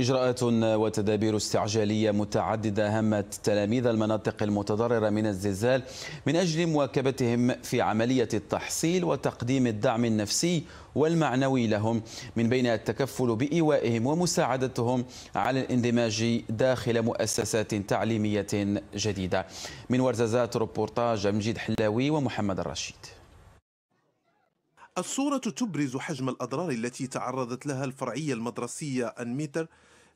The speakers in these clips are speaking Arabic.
إجراءات وتدابير استعجالية متعددة همت تلاميذ المناطق المتضررة من الزلزال من أجل مواكبتهم في عملية التحصيل وتقديم الدعم النفسي والمعنوي لهم من بين التكفل بإيوائهم ومساعدتهم على الاندماج داخل مؤسسات تعليمية جديدة من ورزازات روبورتاج مجيد حلاوي ومحمد الرشيد الصورة تبرز حجم الأضرار التي تعرضت لها الفرعية المدرسية أنميتر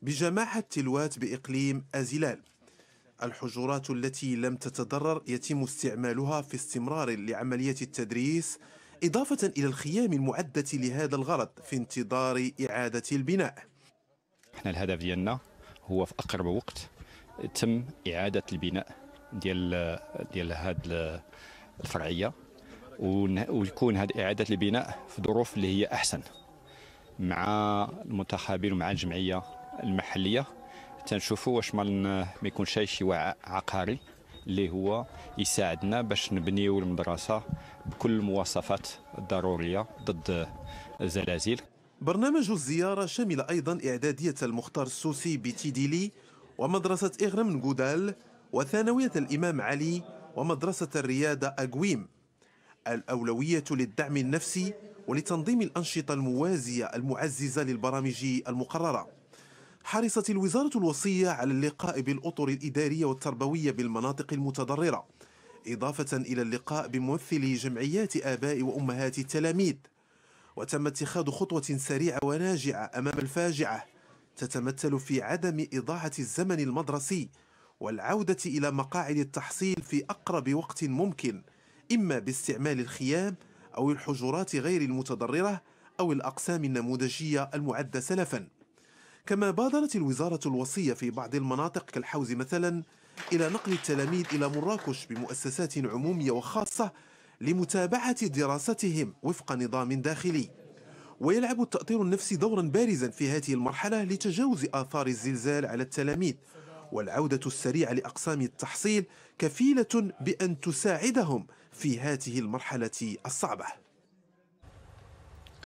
بجماعة تلوات بإقليم أزلال الحجرات التي لم تتضرر يتم استعمالها في استمرار لعملية التدريس إضافة إلى الخيام المعدة لهذا الغرض في انتظار إعادة البناء احنا الهدف ديالنا هو في أقرب وقت تم إعادة البناء ديال ديال هذه الفرعية ويكون هذه إعادة البناء في ظروف اللي هي أحسن مع المنتخبين ومع الجمعية المحلية تنشوفوا واش ما يكونش شي وعاء عقاري اللي هو يساعدنا باش نبنيو المدرسة بكل المواصفات الضرورية ضد الزلازل برنامج الزيارة شمل أيضا إعدادية المختار السوسي بتيديلي ومدرسة إغرم نقودال وثانوية الإمام علي ومدرسة الريادة أقويم الأولوية للدعم النفسي ولتنظيم الأنشطة الموازية المعززة للبرامج المقررة حرصت الوزارة الوصية على اللقاء بالأطر الإدارية والتربوية بالمناطق المتضررة إضافة إلى اللقاء بممثلي جمعيات آباء وأمهات التلاميذ وتم اتخاذ خطوة سريعة وناجعة أمام الفاجعة تتمثل في عدم إضاعة الزمن المدرسي والعودة إلى مقاعد التحصيل في أقرب وقت ممكن إما باستعمال الخيام أو الحجرات غير المتضررة أو الأقسام النموذجية المعدة سلفا كما بادرت الوزارة الوصية في بعض المناطق كالحوز مثلا إلى نقل التلاميذ إلى مراكش بمؤسسات عمومية وخاصة لمتابعة دراستهم وفق نظام داخلي ويلعب التأطير النفسي دورا بارزا في هذه المرحلة لتجاوز آثار الزلزال على التلاميذ والعودة السريعة لأقسام التحصيل كفيلة بأن تساعدهم في هذه المرحلة الصعبة